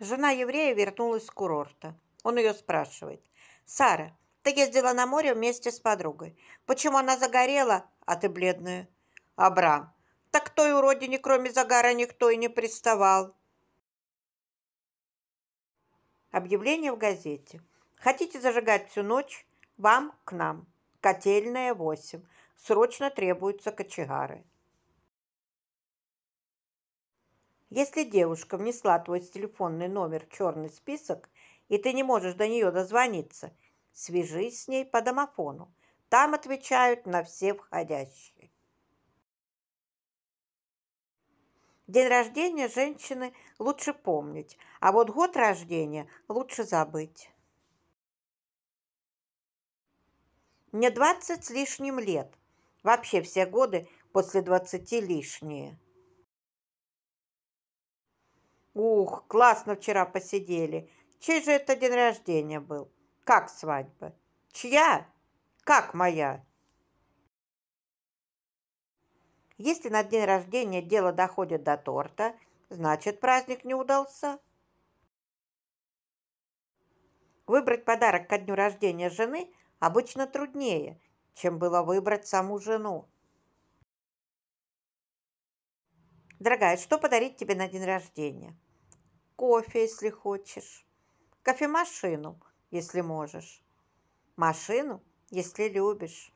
Жена еврея вернулась с курорта. Он ее спрашивает. «Сара, ты ездила на море вместе с подругой. Почему она загорела, а ты бледная?» «Абрам, так той уродине, кроме загара, никто и не приставал». Объявление в газете. «Хотите зажигать всю ночь? Вам к нам. Котельная 8. Срочно требуются кочегары». Если девушка внесла твой телефонный номер в черный список, и ты не можешь до нее дозвониться, свяжись с ней по домофону. Там отвечают на все входящие. День рождения женщины лучше помнить, а вот год рождения лучше забыть. Мне 20 с лишним лет. Вообще все годы после 20 лишние. Ух, классно вчера посидели. Чей же это день рождения был? Как свадьба? Чья? Как моя? Если на день рождения дело доходит до торта, значит праздник не удался. Выбрать подарок ко дню рождения жены обычно труднее, чем было выбрать саму жену. Дорогая, что подарить тебе на день рождения? Кофе, если хочешь. Кофемашину, если можешь. Машину, если любишь.